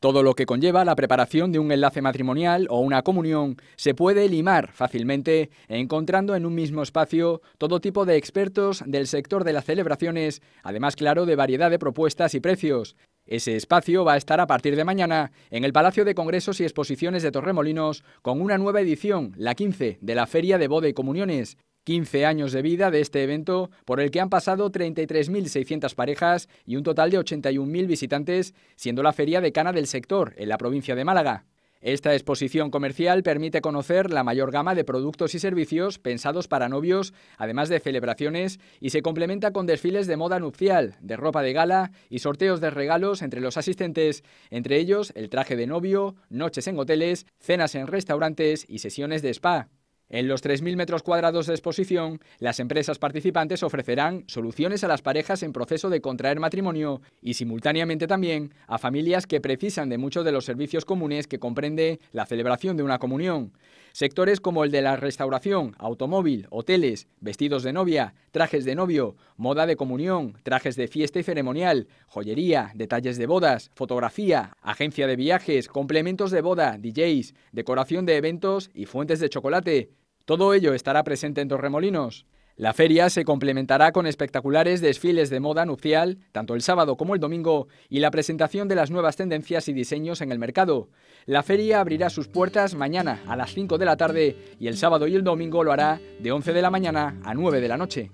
Todo lo que conlleva la preparación de un enlace matrimonial o una comunión se puede limar fácilmente encontrando en un mismo espacio todo tipo de expertos del sector de las celebraciones, además claro de variedad de propuestas y precios. Ese espacio va a estar a partir de mañana en el Palacio de Congresos y Exposiciones de Torremolinos con una nueva edición, la 15, de la Feria de Boda y Comuniones, 15 años de vida de este evento por el que han pasado 33.600 parejas y un total de 81.000 visitantes, siendo la feria decana del sector en la provincia de Málaga. Esta exposición comercial permite conocer la mayor gama de productos y servicios pensados para novios, además de celebraciones, y se complementa con desfiles de moda nupcial, de ropa de gala y sorteos de regalos entre los asistentes, entre ellos el traje de novio, noches en hoteles, cenas en restaurantes y sesiones de spa. En los 3.000 metros cuadrados de exposición, las empresas participantes ofrecerán soluciones a las parejas en proceso de contraer matrimonio y simultáneamente también a familias que precisan de muchos de los servicios comunes que comprende la celebración de una comunión. Sectores como el de la restauración, automóvil, hoteles, vestidos de novia, trajes de novio, moda de comunión, trajes de fiesta y ceremonial, joyería, detalles de bodas, fotografía, agencia de viajes, complementos de boda, DJs, decoración de eventos y fuentes de chocolate. Todo ello estará presente en Torremolinos. La feria se complementará con espectaculares desfiles de moda nupcial, tanto el sábado como el domingo, y la presentación de las nuevas tendencias y diseños en el mercado. La feria abrirá sus puertas mañana a las 5 de la tarde y el sábado y el domingo lo hará de 11 de la mañana a 9 de la noche.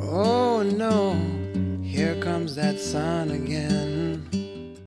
Oh no, comes that sun again.